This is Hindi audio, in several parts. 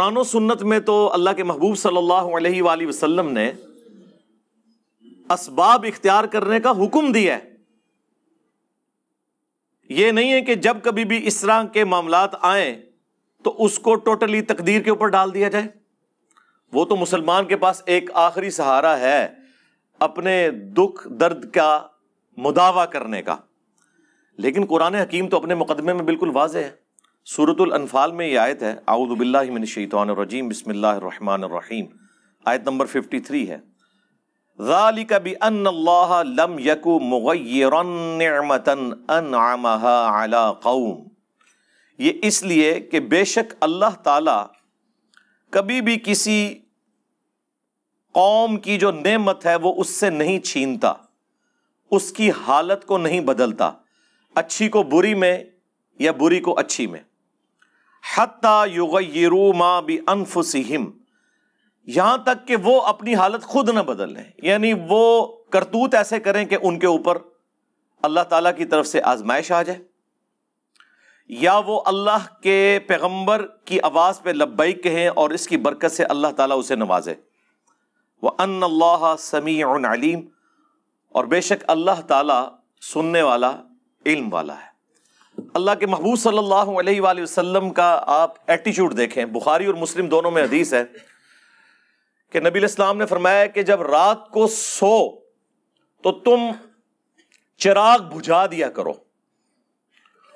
कुरान सुन्नत में तो अल्लाह के महबूब सल्लल्लाहु अलैहि वसल्लम ने इसबाब इख्तियार करने का हुक्म दिया है ये नहीं है कि जब कभी भी इस तरह के मामला आए तो उसको टोटली तकदीर के ऊपर डाल दिया जाए वो तो मुसलमान के पास एक आखिरी सहारा है अपने दुख दर्द का मुदावा करने का लेकिन कुरान हकीम तो अपने मुकदमे में बिल्कुल वाज है सूरतुल में ये आयत है आउदबिल्लाशैतरजीम बसमीम आयत नंबर 53 है ذالک بأن اللہ لم कि बेशक अल्लाह ताला कभी भी किसी कौम की जो नेमत है वो उससे नहीं छीनता उसकी हालत को नहीं बदलता अच्छी को बुरी में या बुरी को अच्छी में हती यहां तक कि वो अपनी हालत खुद न बदल लें यानी वो करतूत ऐसे करें कि उनके ऊपर अल्लाह ताला की तरफ से आजमाइश आ जाए या वो अल्लाह के पैगंबर की आवाज़ पे लब्बई कहें और इसकी बरकत से अल्लाह ताला उसे नवाजे वह अन अल्लाह समी और बेशक अल्लाह ताला सुनने वाला इल्म वाला है अल्लाह के महबूब सल्लल्लाहु अलैहि वसल्लम का आप एटीट्यूड देखें बुखारी और मुस्लिम दोनों में हदीस है कि नबी इस्लाम ने फरमाया कि जब रात को सो तो तुम चिराग बुझा दिया करो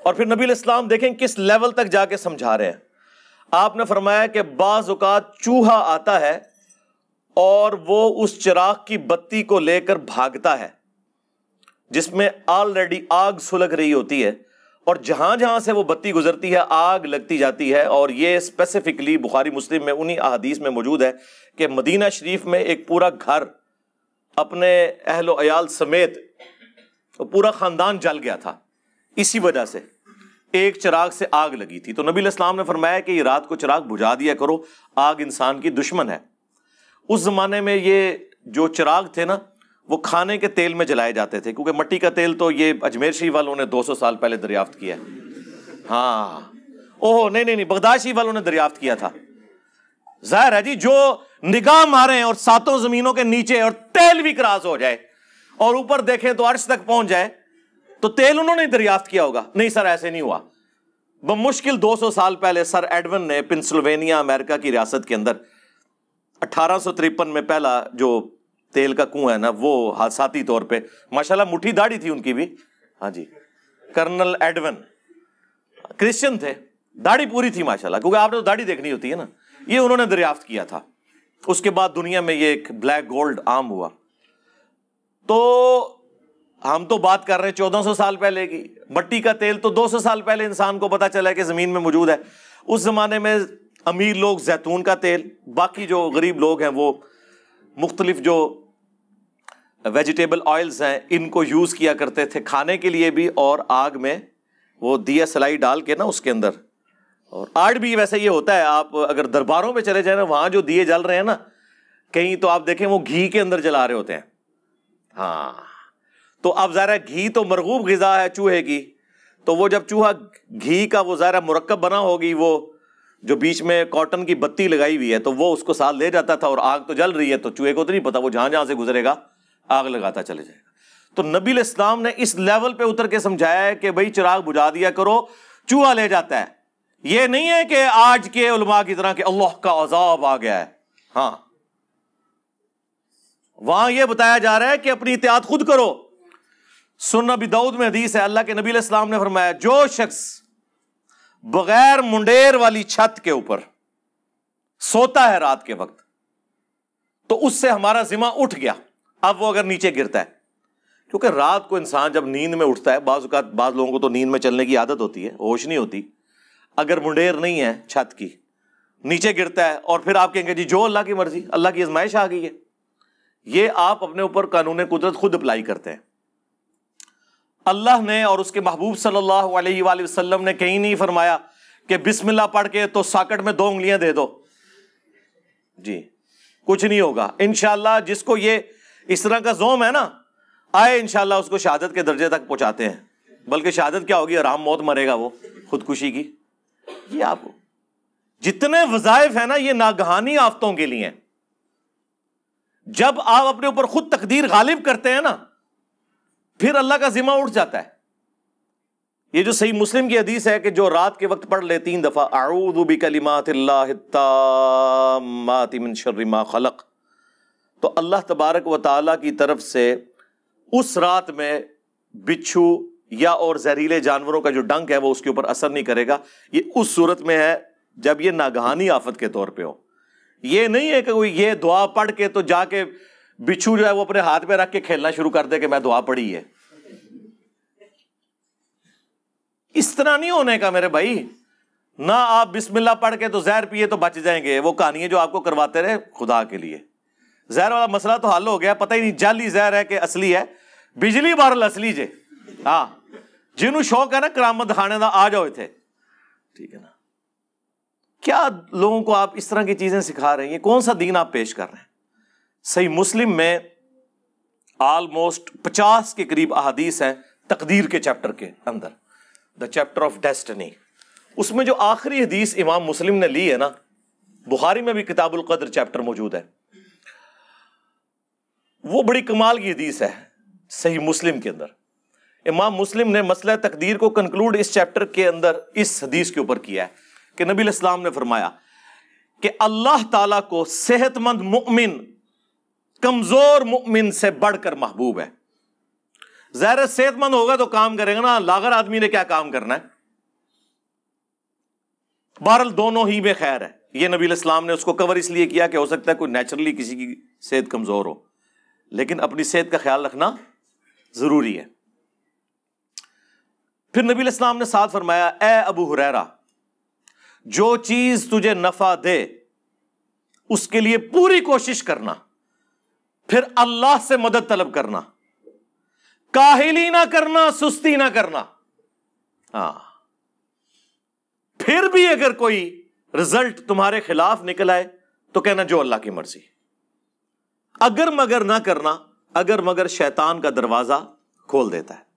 और फिर नबी इस्लाम देखें किस लेवल तक जाके समझा रहे हैं आपने फरमाया कि बाज़ात चूहा आता है और वो उस चिराग की बत्ती को लेकर भागता है जिसमें ऑलरेडी आग सुलग रही होती है और जहां जहां से वो बत्ती गुजरती है आग लगती जाती है और ये स्पेसिफिकली बुखारी मुस्लिम में उन्हीं अहदीस में मौजूद है कि मदीना शरीफ में एक पूरा घर अपने अहलो अयाल समेत तो पूरा ख़ानदान जल गया था इसी वजह से एक चिराग से आग लगी थी तो नबी इस्लाम ने फरमाया कि रात को चिराग बुझा दिया करो आग इंसान की दुश्मन है उस ज़माने में ये जो चिराग थे ना वो खाने के तेल में जलाए जाते थे क्योंकि मट्टी का तेल तो ये अजमेर शरीफ वालों ने 200 साल पहले दरियाफ्त किया हाँ ओह नहीं नहीं नहीं बगदाद शरीफ वालों ने दरियाफ्त किया था जाहिर है जी जो निगाह मारे और सातों जमीनों के नीचे और तेल भी क्रॉस हो जाए और ऊपर देखें तो अर्श तक पहुंच जाए तो तेल उन्होंने दरियाफ्त किया होगा नहीं सर ऐसे नहीं हुआ दो 200 साल पहले सर एडवन ने पेंसिल्वेनिया अमेरिका की रियासत के अंदर अठारह में पहला जो तेल का कुआ है ना वो हादसाती तौर पे माशाल्लाह मुठी दाढ़ी थी उनकी भी हाँ जी कर्नल एडवन क्रिश्चियन थे दाढ़ी पूरी थी माशाल्लाह क्योंकि आपने तो दाढ़ी देखनी होती है ना ये उन्होंने दरियाफ्त किया था उसके बाद दुनिया में ये एक ब्लैक गोल्ड आम हुआ तो हम तो बात कर रहे हैं सौ साल पहले की मट्टी का तेल तो सौ साल पहले इंसान को पता चला कि ज़मीन में मौजूद है उस ज़माने में अमीर लोग जैतून का तेल बाकी जो गरीब लोग हैं वो मुख्तलिफ जो वेजिटेबल ऑयल्स हैं इनको यूज़ किया करते थे खाने के लिए भी और आग में वो दिया सलाई डाल के ना उसके अंदर और आर्ट भी वैसे ये होता है आप अगर दरबारों में चले जाए ना वहाँ जो दिए जल रहे हैं ना कहीं तो आप देखें वो घी के अंदर जला रहे होते हैं हाँ तो अब ज़ारा घी तो मरगूब गज़ा है चूहे की तो वो जब चूहा घी का वो ज़ारा मरकब बना होगी वो जो बीच में कॉटन की बत्ती लगाई हुई है तो वो उसको साथ ले जाता था और आग तो जल रही है तो चूहे को तो नहीं पता वो जहाँ जहाँ से गुजरेगा आग लगाता चले जाएगा तो नबी इस्लाम ने इस लेवल पे उतर के समझाया है कि भाई चिराग बुझा दिया करो चूहा ले जाता है ये नहीं है कि आज के उलमा की तरह के अल्लाह का अजाब आ गया है हां वहां यह बताया जा रहा है कि अपनी इतिहाद खुद करो सुन नबी दाऊद में हदीस है अल्लाह के नबी इस्लाम ने फरमाया जो शख्स बगैर मुंडेर वाली छत के ऊपर सोता है रात के वक्त तो उससे हमारा जिम्मा उठ गया अब वो अगर नीचे गिरता है क्योंकि रात को इंसान जब नींद में उठता है बाज़ बाज़ लोगों को तो नींद में चलने की आदत होती है होश नहीं होती अगर मुंडेर नहीं है छत की नीचे गिरता है और फिर आप कहेंगे जी जो अल्लाह की मर्जी अल्लाह की आजमाइश आ गई है ये आप अपने ऊपर कानून कुदरत खुद अप्लाई करते हैं अल्लाह ने और उसके महबूब सल्लल्लाहु अलैहि वसल्लम ने कहीं नहीं फरमाया कि बिस्मिल्लाह पढ़ के तो साकट में दो उंगलियां दे दो जी कुछ नहीं होगा इनशाला जिसको ये इस तरह का जोम है ना आए इनशाला उसको शहादत के दर्जे तक पहुंचाते हैं बल्कि शहादत क्या होगी आराम मौत मरेगा वो खुदकुशी की ये आप जितने वजायफ है ना ये नागहानी आफतों के लिए जब आप अपने ऊपर खुद तकदीर गालिब करते हैं ना फिर अल्लाह का जिम्मा उठ जाता है ये जो सही मुस्लिम की हदीस है कि जो रात के वक्त पढ़ ले तीन दफा आऊदी कलिमा खलक तो अल्लाह तबारक व ताली की तरफ से उस रात में बिच्छू या और जहरीले जानवरों का जो डंक है वो उसके ऊपर असर नहीं करेगा ये उस सूरत में है जब ये नागहानी आफत के तौर पे हो ये नहीं है कि ये दुआ पढ़ के तो जाके बिच्छू जो है वो अपने हाथ में रख के खेलना शुरू कर दे कि मैं दुआ पढ़ी है इस तरह नहीं होने का मेरे भाई ना आप बिस्मिल्लाह पढ़ के तो जहर पिए तो बच जाएंगे वो कहानियां जो आपको करवाते रहे खुदा के लिए जहर वाला मसला तो हल हो गया पता ही नहीं जाली जहर है कि असली है बिजली बारल असली जे हाँ ਜਿਹਨੂੰ शौक है ना ਕਰਾਮਤ ਦਿਖਾਣੇ का आ जाओ इतने ठीक है ना क्या लोगों को आप इस तरह की चीज़ें सिखा रहे हैं कौन सा दीन आप पेश कर रहे हैं सही मुस्लिम में आलमोस्ट पचास के करीब अहादीस हैं तकदीर के चैप्टर के अंदर द चैप्टर ऑफ डेस्टनी उसमें जो आखिरी हदीस इमाम मुस्लिम ने ली है ना बुखारी में भी किताबुल कदर चैप्टर मौजूद है वो बड़ी कमाल की हदीस है सही मुस्लिम के अंदर इमाम मुस्लिम ने मसला तकदीर को कंक्लूड इस चैप्टर के अंदर इस हदीस के ऊपर किया है कि नबी इस्लाम ने फरमाया कि अल्लाह ताला को सेहतमंद मुमिन कमजोर मुमिन से बढ़कर महबूब है जहर सेहतमंद होगा तो काम करेगा ना लागर आदमी ने क्या काम करना है बहरल दोनों ही में खैर है ये नबी इस्लाम ने उसको कवर इसलिए किया कि हो सकता है कोई नेचुरली किसी की सेहत कमजोर हो लेकिन अपनी सेहत का ख्याल रखना ज़रूरी है फिर नबी इस्लाम ने साथ फरमाया ए अबू हुरैरा जो चीज़ तुझे नफ़ा दे उसके लिए पूरी कोशिश करना फिर अल्लाह से मदद तलब करना काहिली ना करना सुस्ती ना करना हाँ फिर भी अगर कोई रिजल्ट तुम्हारे खिलाफ निकल आए तो कहना जो अल्लाह की मर्जी अगर मगर ना करना अगर मगर शैतान का दरवाजा खोल देता है